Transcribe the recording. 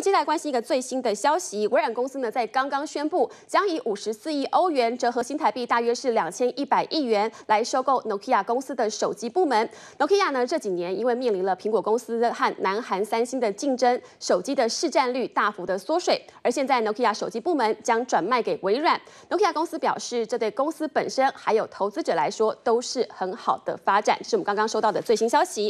接下来关心一个最新的消息，微软公司呢在刚刚宣布，将以五十四亿欧元折合新台币大约是两千一百亿元来收购 Nokia 公司的手机部门。Nokia 呢这几年因为面临了苹果公司和南韩三星的竞争，手机的市占率大幅的缩水。而现在 Nokia 手机部门将转卖给微软。Nokia 公司表示，这对公司本身还有投资者来说都是很好的发展。是我们刚刚收到的最新消息。